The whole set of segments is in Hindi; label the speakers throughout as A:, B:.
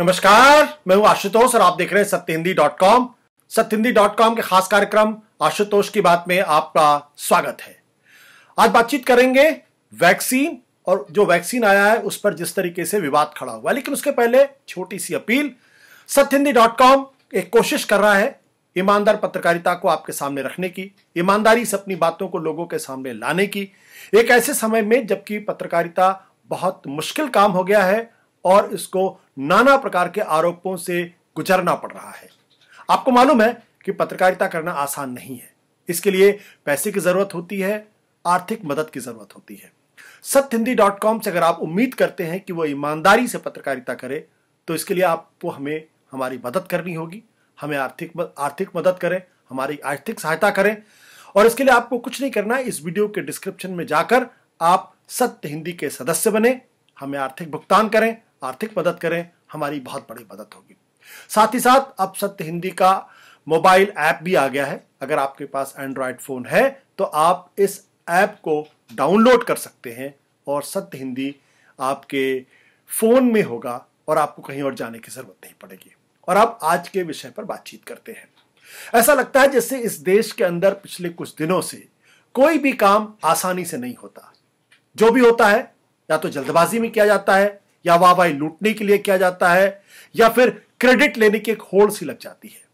A: नमस्कार मैं हूं आशुतोष और आप देख रहे हैं सत्य हिंदी डॉट कॉम सत्य हिंदी डॉट कॉम के खास कार्यक्रम आशुतोष की बात में आपका स्वागत है आज बातचीत करेंगे वैक्सीन और जो वैक्सीन आया है उस पर जिस तरीके से विवाद खड़ा हुआ लेकिन उसके पहले छोटी सी अपील सत्य हिंदी डॉट कॉम एक कोशिश कर रहा है ईमानदार पत्रकारिता को आपके सामने रखने की ईमानदारी से अपनी बातों को लोगों के सामने लाने की एक ऐसे समय में जबकि पत्रकारिता बहुत मुश्किल काम हो गया है और इसको नाना प्रकार के आरोपों से गुजरना पड़ रहा है आपको मालूम है कि पत्रकारिता करना आसान नहीं है इसके लिए पैसे की जरूरत होती है आर्थिक मदद की जरूरत होती है सत्य हिंदी डॉट कॉम से अगर आप उम्मीद करते हैं कि वो ईमानदारी से पत्रकारिता करे तो इसके लिए आपको हमें हमारी मदद करनी होगी हमें आर्थिक आर्थिक मदद करें हमारी आर्थिक सहायता करें और इसके लिए आपको कुछ नहीं करना है इस वीडियो के डिस्क्रिप्शन में जाकर आप सत्य हिंदी के सदस्य बने हमें आर्थिक भुगतान करें आर्थिक मदद करें हमारी बहुत बड़ी मदद होगी साथ ही साथ अब सत्य हिंदी का मोबाइल ऐप भी आ गया है अगर आपके पास एंड्रॉयड फोन है तो आप इस ऐप को डाउनलोड कर सकते हैं और सत्य हिंदी आपके फोन में होगा और आपको कहीं और जाने की जरूरत नहीं पड़ेगी और अब आज के विषय पर बातचीत करते हैं ऐसा लगता है जैसे इस देश के अंदर पिछले कुछ दिनों से कोई भी काम आसानी से नहीं होता जो भी होता है या तो जल्दबाजी में किया जाता है या वाहवाही लूटने के लिए किया जाता है या फिर क्रेडिट लेने की एक होड़ सी लग जाती है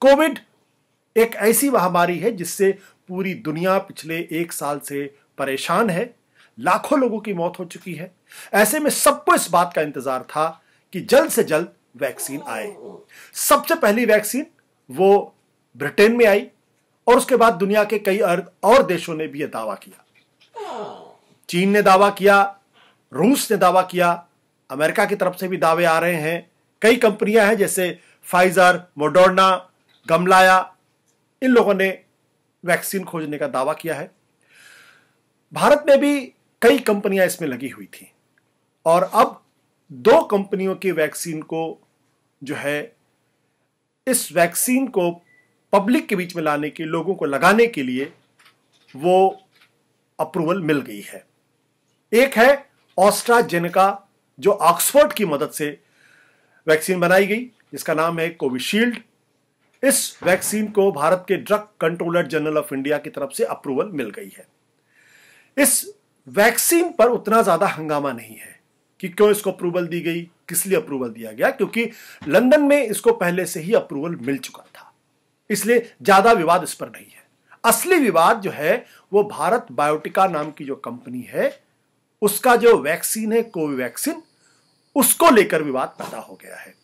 A: कोविड एक ऐसी महामारी है जिससे पूरी दुनिया पिछले एक साल से परेशान है लाखों लोगों की मौत हो चुकी है ऐसे में सबको इस बात का इंतजार था कि जल्द से जल्द वैक्सीन आए सबसे पहली वैक्सीन वो ब्रिटेन में आई और उसके बाद दुनिया के कई और देशों ने भी यह दावा किया चीन ने दावा किया रूस ने दावा किया अमेरिका की तरफ से भी दावे आ रहे हैं कई कंपनियां हैं जैसे फाइजर मोडोर्ना गमलाया इन लोगों ने वैक्सीन खोजने का दावा किया है भारत में भी कई कंपनियां इसमें लगी हुई थी और अब दो कंपनियों की वैक्सीन को जो है इस वैक्सीन को पब्लिक के बीच में लाने के लोगों को लगाने के लिए वो अप्रूवल मिल गई है एक है ऑस्ट्राजेनिका जो ऑक्सफोर्ड की मदद से वैक्सीन बनाई गई जिसका नाम है कोविशील्ड इस वैक्सीन को भारत के drug controller general of India की तरफ से अप्रूवल मिल गई है इस वैक्सीन पर उतना ज्यादा हंगामा नहीं है कि क्यों इसको अप्रूवल दी गई किस लिए अप्रूवल दिया गया क्योंकि लंदन में इसको पहले से ही अप्रूवल मिल चुका था इसलिए ज्यादा विवाद इस पर नहीं है असली विवाद जो है वो भारत बायोटिका नाम की जो कंपनी है उसका जो वैक्सीन है कोविवैक्सीन उसको लेकर विवाद पैदा हो गया है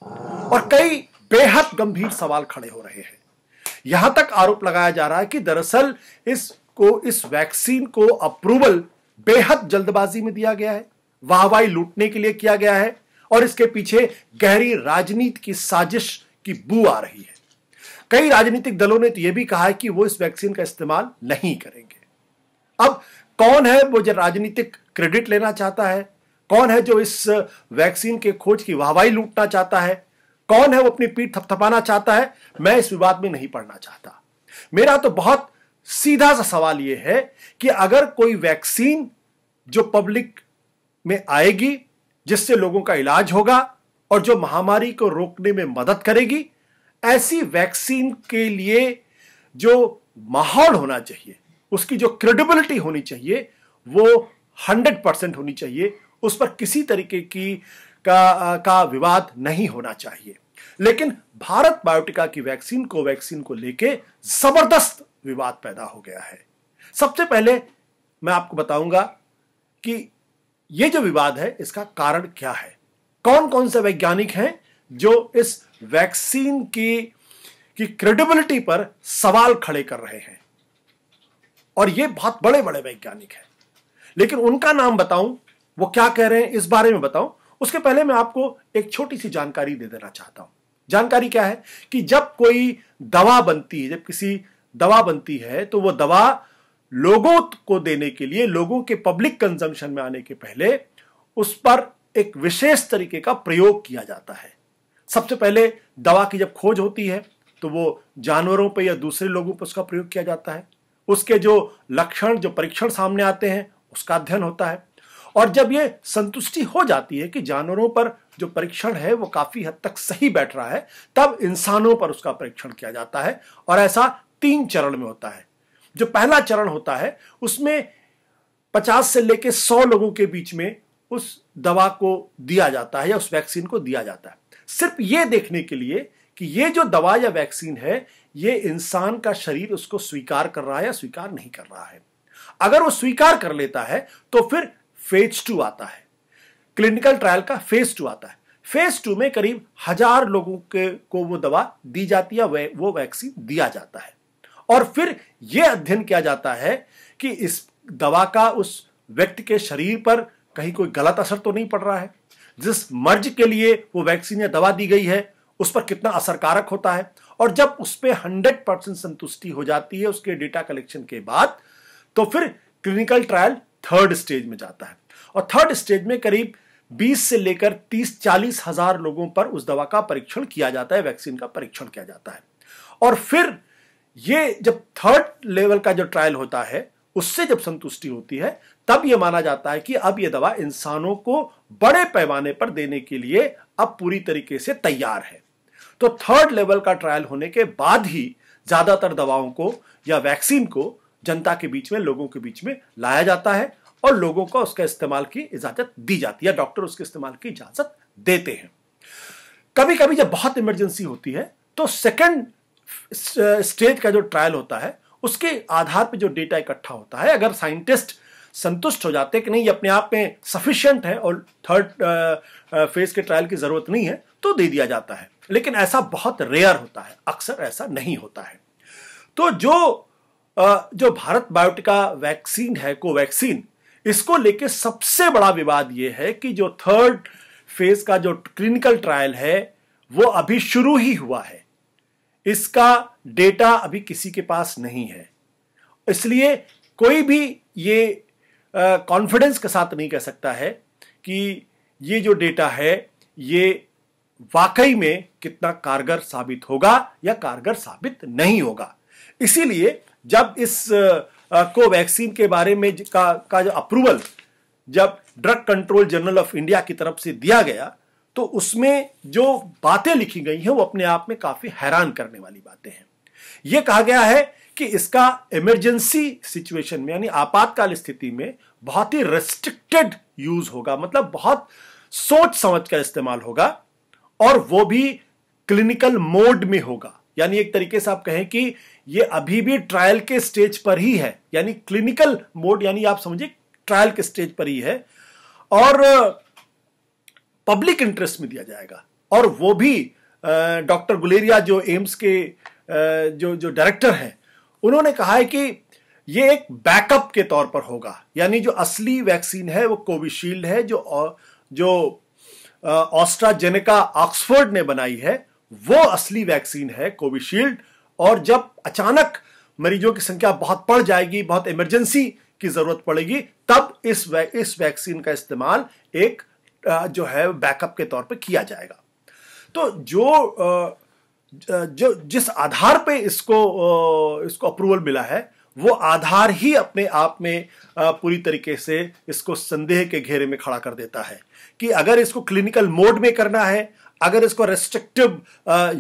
A: और कई बेहद गंभीर सवाल खड़े हो रहे हैं यहां तक आरोप लगाया जा रहा है कि दरअसल इसको इस वैक्सीन को अप्रूवल बेहद जल्दबाजी में दिया गया है वाहवाही लूटने के लिए किया गया है और इसके पीछे गहरी राजनीति की साजिश की बू आ रही है कई राजनीतिक दलों ने तो यह भी कहा है कि वो इस वैक्सीन का इस्तेमाल नहीं करेंगे अब कौन है वो जो राजनीतिक क्रेडिट लेना चाहता है कौन है जो इस वैक्सीन के खोज की वाहवाही लूटना चाहता है कौन है वो अपनी पीठ थपथपाना चाहता है मैं इस विवाद में नहीं पढ़ना चाहता मेरा तो बहुत सीधा सा सवाल यह है कि अगर कोई वैक्सीन जो पब्लिक में आएगी जिससे लोगों का इलाज होगा और जो महामारी को रोकने में मदद करेगी ऐसी वैक्सीन के लिए जो माहौल होना चाहिए उसकी जो क्रेडिबिलिटी होनी चाहिए वो हंड्रेड परसेंट होनी चाहिए उस पर किसी तरीके की का, का विवाद नहीं होना चाहिए लेकिन भारत बायोटिका की वैक्सीन को वैक्सीन को लेके जबरदस्त विवाद पैदा हो गया है सबसे पहले मैं आपको बताऊंगा कि यह जो विवाद है इसका कारण क्या है कौन कौन से वैज्ञानिक हैं जो इस वैक्सीन की की क्रेडिबिलिटी पर सवाल खड़े कर रहे हैं और ये बहुत बड़े बड़े वैज्ञानिक हैं लेकिन उनका नाम बताऊं वो क्या कह रहे हैं इस बारे में बताऊं उसके पहले मैं आपको एक छोटी सी जानकारी दे देना चाहता हूं जानकारी क्या है कि जब कोई दवा बनती है जब किसी दवा बनती है तो वो दवा लोगों को देने के लिए लोगों के पब्लिक कंजम्पशन में आने के पहले उस पर एक विशेष तरीके का प्रयोग किया जाता है सबसे पहले दवा की जब खोज होती है तो वो जानवरों पर या दूसरे लोगों पर उसका प्रयोग किया जाता है उसके जो लक्षण जो परीक्षण सामने आते हैं उसका अध्ययन होता है और जब ये संतुष्टि हो जाती है कि जानवरों पर जो परीक्षण है वो काफी हद तक सही बैठ रहा है तब इंसानों पर उसका परीक्षण किया जाता है और ऐसा तीन चरण में होता है जो पहला चरण होता है उसमें पचास से लेकर सौ लोगों के बीच में उस दवा को दिया जाता है या उस वैक्सीन को दिया जाता है सिर्फ ये देखने के लिए कि ये जो दवा या वैक्सीन है ये इंसान का शरीर उसको स्वीकार कर रहा है या स्वीकार नहीं कर रहा है अगर वो स्वीकार कर लेता है तो फिर फेज टू आता है क्लिनिकल ट्रायल का फेज टू आता है फेज टू में करीब हजार लोगों के को वो दवा दी जाती है वे, वो वैक्सीन दिया जाता है और फिर यह अध्ययन किया जाता है कि इस दवा का उस व्यक्ति के शरीर पर कहीं कोई गलत असर तो नहीं पड़ रहा है जिस मर्ज के लिए वो वैक्सीन या दवा दी गई है उस पर कितना असरकारक होता है और जब उस पर हंड्रेड परसेंट संतुष्टि हो जाती है उसके डेटा कलेक्शन के बाद तो फिर क्लिनिकल ट्रायल थर्ड स्टेज में जाता है और थर्ड स्टेज में करीब 20 से लेकर 30 चालीस हजार लोगों पर उस दवा का परीक्षण किया जाता है वैक्सीन का परीक्षण किया जाता है और फिर ये जब थर्ड लेवल का जो ट्रायल होता है उससे जब संतुष्टि होती है तब यह माना जाता है कि अब यह दवा इंसानों को बड़े पैमाने पर देने के लिए अब पूरी तरीके से तैयार है तो थर्ड लेवल का ट्रायल होने के बाद ही ज्यादातर दवाओं को या वैक्सीन को जनता के बीच में लोगों के बीच में लाया जाता है और लोगों को उसका इस्तेमाल की इजाजत दी जाती है डॉक्टर उसके इस्तेमाल की इजाजत देते हैं कभी कभी जब बहुत इमरजेंसी होती है तो सेकेंड स्टेज का जो ट्रायल होता है उसके आधार पर जो डेटा इकट्ठा होता है अगर साइंटिस्ट संतुष्ट हो जाते हैं कि नहीं ये अपने आप में सफिशियंट है और थर्ड फेज के ट्रायल की जरूरत नहीं है तो दे दिया जाता है लेकिन ऐसा बहुत रेयर होता है अक्सर ऐसा नहीं होता है तो जो जो भारत बायोटिका वैक्सीन है कोवैक्सीन इसको लेके सबसे बड़ा विवाद यह है कि जो थर्ड फेज का जो क्लिनिकल ट्रायल है वो अभी शुरू ही हुआ है इसका डेटा अभी किसी के पास नहीं है इसलिए कोई भी ये कॉन्फिडेंस के साथ नहीं कह सकता है कि ये जो डेटा है ये वाकई में कितना कारगर साबित होगा या कारगर साबित नहीं होगा इसीलिए जब इस कोवैक्सीन के बारे में का का जो अप्रूवल जब drug control general of India की तरफ से दिया गया तो उसमें जो बातें लिखी गई हैं वो अपने आप में काफी हैरान करने वाली बातें हैं ये कहा गया है कि इसका इमरजेंसी सिचुएशन में यानी आपातकाल स्थिति में बहुत ही रेस्ट्रिक्टेड यूज होगा मतलब बहुत सोच समझ कर इस्तेमाल होगा और वो भी क्लिनिकल मोड में होगा यानी एक तरीके से आप कहें कि ये अभी भी ट्रायल के स्टेज पर ही है यानी क्लिनिकल मोड यानी आप समझिए ट्रायल के स्टेज पर ही है और पब्लिक इंटरेस्ट में दिया जाएगा और वो भी डॉक्टर गुलेरिया जो एम्स के जो जो डायरेक्टर हैं उन्होंने कहा है कि ये एक बैकअप के तौर पर होगा यानी जो असली वैक्सीन है वो कोविशील्ड है जो जो ऑस्ट्राजेनेका ऑक्सफोर्ड ने बनाई है वो असली वैक्सीन है कोविशील्ड और जब अचानक मरीजों की संख्या बहुत पड़ जाएगी बहुत इमरजेंसी की जरूरत पड़ेगी तब इस वै, इस वैक्सीन का इस्तेमाल एक जो है बैकअप के तौर पे किया जाएगा तो जो जो जिस आधार पे इसको इसको अप्रूवल मिला है वो आधार ही अपने आप में पूरी तरीके से इसको संदेह के घेरे में खड़ा कर देता है कि अगर इसको क्लिनिकल मोड में करना है अगर इसको रेस्ट्रिक्टिव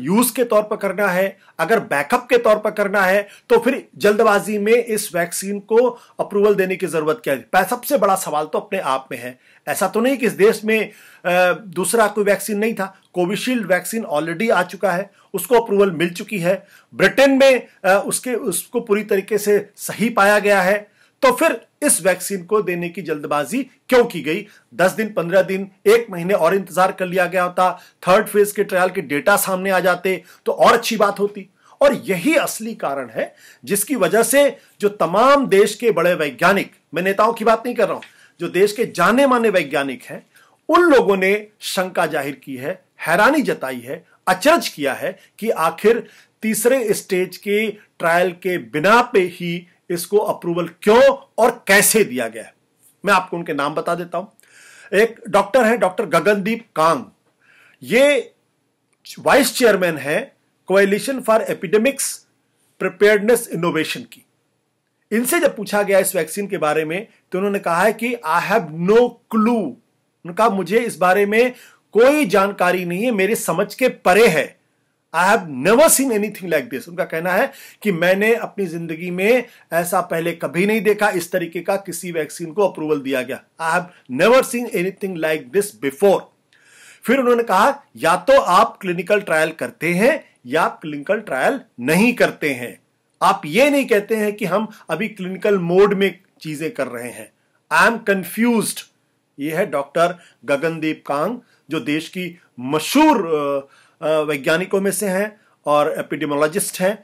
A: यूज uh, के तौर पर करना है अगर बैकअप के तौर पर करना है तो फिर जल्दबाजी में इस वैक्सीन को अप्रूवल देने की जरूरत क्या है सबसे बड़ा सवाल तो अपने आप में है ऐसा तो नहीं कि इस देश में uh, दूसरा कोई वैक्सीन नहीं था कोविशील्ड वैक्सीन ऑलरेडी आ चुका है उसको अप्रूवल मिल चुकी है ब्रिटेन में uh, उसके उसको पूरी तरीके से सही पाया गया है तो फिर इस वैक्सीन को देने की जल्दबाजी क्यों की गई दस दिन पंद्रह दिन एक महीने और इंतजार कर लिया गया होता थर्ड फेज के ट्रायल के डेटा सामने आ जाते तो और अच्छी बात होती और यही असली कारण है जिसकी वजह से जो तमाम देश के बड़े वैज्ञानिक मैं नेताओं की बात नहीं कर रहा हूं जो देश के जाने माने वैज्ञानिक हैं उन लोगों ने शंका जाहिर की है हैरानी जताई है अचरज किया है कि आखिर तीसरे स्टेज के ट्रायल के बिना पे ही इसको अप्रूवल क्यों और कैसे दिया गया है मैं आपको उनके नाम बता देता हूं एक डॉक्टर है डॉक्टर गगनदीप कांग ये वाइस चेयरमैन है coalition for epidemics preparedness innovation की इनसे जब पूछा गया इस वैक्सीन के बारे में तो उन्होंने कहा है कि आई हैव नो क्लू उनका मुझे इस बारे में कोई जानकारी नहीं है मेरे समझ के परे है I have never seen anything like this उनका कहना है कि मैंने अपनी जिंदगी में ऐसा पहले कभी नहीं देखा इस तरीके का किसी वैक्सीन को अप्रूवल दिया गया I have never seen anything like this before फिर उन्होंने कहा या तो आप क्लिनिकल ट्रायल करते हैं या आप क्लिनिकल ट्रायल नहीं करते हैं आप ये नहीं कहते हैं कि हम अभी क्लिनिकल मोड में चीजें कर रहे हैं आई एम कंफ्यूज ये है डॉक्टर गगनदीप कांग जो देश की मशहूर uh, वैज्ञानिकों में से हैं और एपिडेमोलॉजिस्ट हैं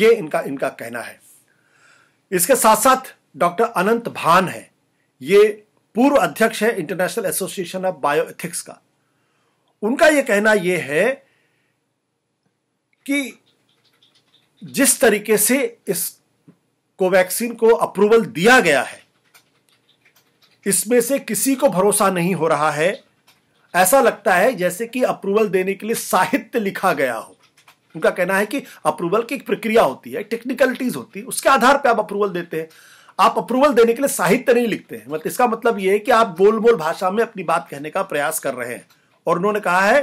A: ये इनका इनका कहना है इसके साथ साथ डॉक्टर अनंत भान है ये पूर्व अध्यक्ष है इंटरनेशनल एसोसिएशन ऑफ बायोएथिक्स का उनका यह कहना यह है कि जिस तरीके से इस कोवैक्सीन को अप्रूवल दिया गया है इसमें से किसी को भरोसा नहीं हो रहा है ऐसा लगता है जैसे कि अप्रूवल देने के लिए साहित्य लिखा गया हो उनका कहना है कि अप्रूवल की एक प्रक्रिया होती है टेक्निकलिटीज होती है उसके आधार पर आप अप्रूवल देते हैं आप अप्रूवल देने के लिए साहित्य नहीं लिखते हैं मतलब इसका मतलब यह है कि आप बोल बोल भाषा में अपनी बात कहने का प्रयास कर रहे हैं और उन्होंने कहा है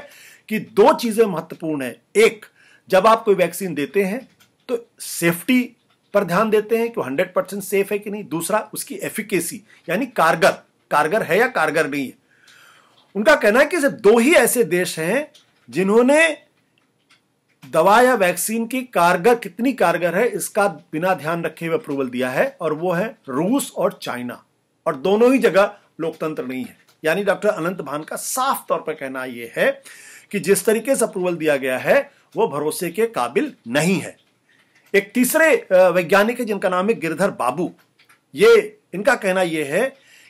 A: कि दो चीजें महत्वपूर्ण है एक जब आप कोई वैक्सीन देते हैं तो सेफ्टी पर ध्यान देते हैं कि हंड्रेड परसेंट सेफ है कि नहीं दूसरा उसकी एफिकेसी यानी कारगर कारगर है या कारगर नहीं है उनका कहना है कि सिर्फ दो ही ऐसे देश हैं जिन्होंने दवा या वैक्सीन की कारगर कितनी कारगर है इसका बिना ध्यान रखे हुए अप्रूवल दिया है और वो है रूस और चाइना और दोनों ही जगह लोकतंत्र नहीं है यानी डॉक्टर अनंत भान का साफ तौर पर कहना यह है कि जिस तरीके से अप्रूवल दिया गया है वो भरोसे के काबिल नहीं है एक तीसरे वैज्ञानिक है जिनका नाम है गिरधर बाबू ये इनका कहना यह है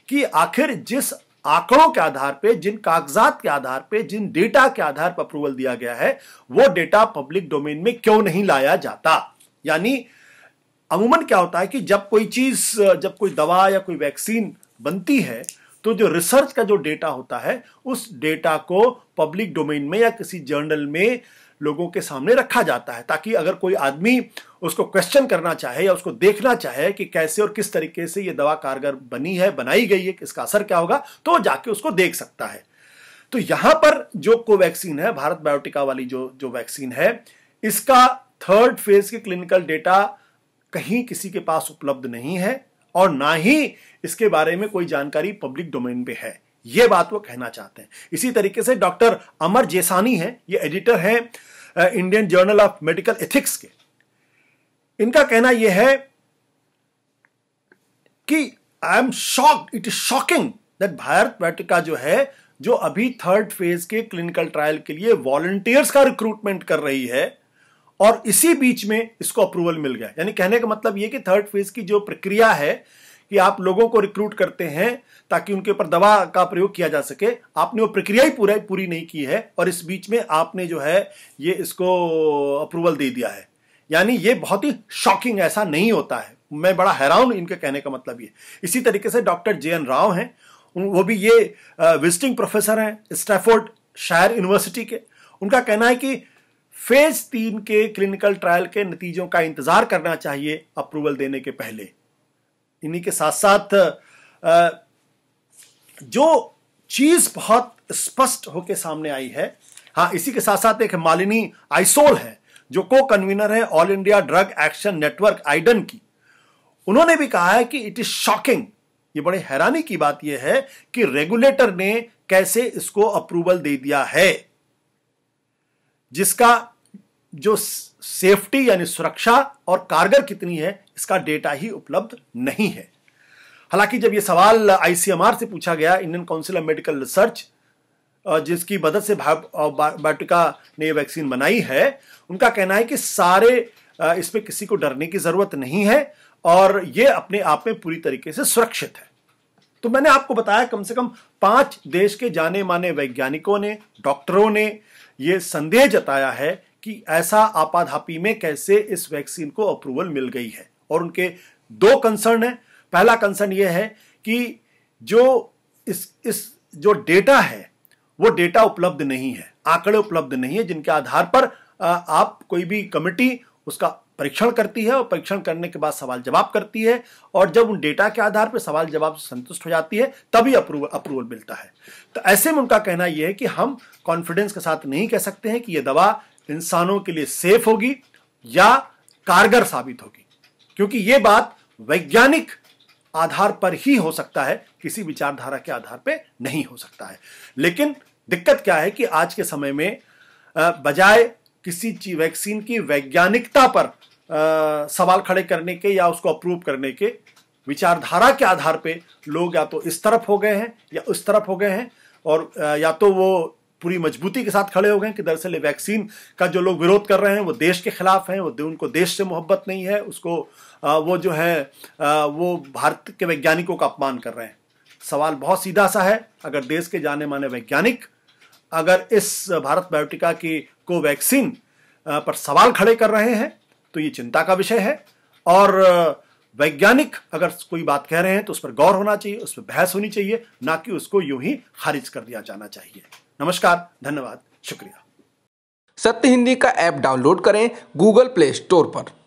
A: कि आखिर जिस आंकड़ों के आधार पे जिन कागजात के आधार पे जिन डेटा के आधार पर अप्रूवल दिया गया है वो डेटा पब्लिक डोमेन में क्यों नहीं लाया जाता यानी अमूमन क्या होता है कि जब कोई चीज जब कोई दवा या कोई वैक्सीन बनती है तो जो रिसर्च का जो डेटा होता है उस डेटा को पब्लिक डोमेन में या किसी जर्नल में लोगों के सामने रखा जाता है ताकि अगर कोई आदमी उसको क्वेश्चन करना चाहे या उसको देखना चाहे कि कैसे और किस तरीके से ये दवा कारगर बनी है बनाई गई है किसका असर क्या होगा तो वो जाके उसको देख सकता है तो यहां पर जो कोवैक्सीन है भारत बायोटिका वाली जो जो वैक्सीन है इसका थर्ड फेज के क्लिनिकल डेटा कहीं किसी के पास उपलब्ध नहीं है और ना ही इसके बारे में कोई जानकारी पब्लिक डोमेन पे है ये बात वो कहना चाहते हैं इसी तरीके से डॉक्टर अमर जेसानी हैं ये एडिटर हैं Indian journal of medical ethics के इनका कहना यह है कि I am shock it is shocking that Bharat वाटिका जो है जो अभी थर्ड फेज के क्लिनिकल ट्रायल के लिए वॉलंटियर्स का रिक्रूटमेंट कर रही है और इसी बीच में इसको अप्रूवल मिल गया यानी कहने का मतलब यह कि थर्ड फेज की जो प्रक्रिया है कि आप लोगों को रिक्रूट करते हैं ताकि उनके ऊपर दवा का प्रयोग किया जा सके आपने वो प्रक्रिया ही पूरा पूरी नहीं की है और इस बीच में आपने जो है ये इसको अप्रूवल दे दिया है यानी ये बहुत ही शॉकिंग ऐसा नहीं होता है मैं बड़ा हैरान इनके कहने का मतलब ये इसी तरीके से डॉक्टर जे एन राव हैं वो भी ये विजिटिंग प्रोफेसर हैं स्टैफोर्ड शायर यूनिवर्सिटी के उनका कहना है कि फेज तीन के क्लिनिकल ट्रायल के नतीजों का इंतजार करना चाहिए अप्रूवल देने के पहले इन्हीं के साथ साथ जो चीज बहुत स्पष्ट होकर सामने आई है हाँ इसी के साथ साथ एक मालिनी आइसोल है जो को कन्वीनर है all India drug action network आइडन की उन्होंने भी कहा है कि इट इज शॉकिंग ये बड़े हैरानी की बात यह है कि रेगुलेटर ने कैसे इसको अप्रूवल दे दिया है जिसका जो सेफ्टी यानी सुरक्षा और कारगर कितनी है इसका डेटा ही उपलब्ध नहीं है हालांकि जब यह सवाल आईसीएमआर से पूछा गया Indian council of medical research जिसकी मदद से बायोटिका ने वैक्सीन बनाई है उनका कहना है कि सारे इसमें किसी को डरने की जरूरत नहीं है और ये अपने आप में पूरी तरीके से सुरक्षित है तो मैंने आपको बताया कम से कम पांच देश के जाने माने वैज्ञानिकों ने डॉक्टरों ने यह संदेह जताया है कि ऐसा आपाधापी में कैसे इस वैक्सीन को अप्रूवल मिल गई है और उनके दो कंसर्न है पहला कंसर्न यह है कि जो इस इस जो डेटा है वो डेटा उपलब्ध नहीं है आंकड़े उपलब्ध नहीं है जिनके आधार पर आप कोई भी कमिटी उसका परीक्षण करती है और परीक्षण करने के बाद सवाल जवाब करती है और जब उन डेटा के आधार पर सवाल जवाब संतुष्ट हो जाती है तभी अप्रूवल अप्रूवल मिलता है तो ऐसे में उनका कहना यह है कि हम कॉन्फिडेंस के साथ नहीं कह सकते हैं कि यह दवा इंसानों के लिए सेफ होगी या कारगर साबित होगी क्योंकि ये बात वैज्ञानिक आधार पर ही हो सकता है किसी विचारधारा के आधार पर नहीं हो सकता है लेकिन दिक्कत क्या है कि आज के समय में बजाय किसी वैक्सीन की वैज्ञानिकता पर आ, सवाल खड़े करने के या उसको अप्रूव करने के विचारधारा के आधार पे लोग या तो इस तरफ हो गए हैं या उस तरफ हो गए हैं और आ, या तो वो पूरी मजबूती के साथ खड़े हो गए कि दरअसल वैक्सीन का जो लोग विरोध कर रहे हैं वो देश के खिलाफ हैं वो उनको देश से मोहब्बत नहीं है उसको वो जो है वो भारत के वैज्ञानिकों का अपमान कर रहे हैं सवाल बहुत सीधा सा है अगर देश के जाने माने वैज्ञानिक अगर इस भारत बायोटिका की कोवैक्सीन पर सवाल खड़े कर रहे हैं तो ये चिंता का विषय है और वैज्ञानिक अगर कोई बात कह रहे हैं तो उस पर गौर होना चाहिए उस पर बहस होनी चाहिए ना कि उसको यूं ही खारिज कर दिया जाना चाहिए नमस्कार धन्यवाद शुक्रिया सत्य हिंदी का ऐप डाउनलोड करें गूगल प्ले स्टोर पर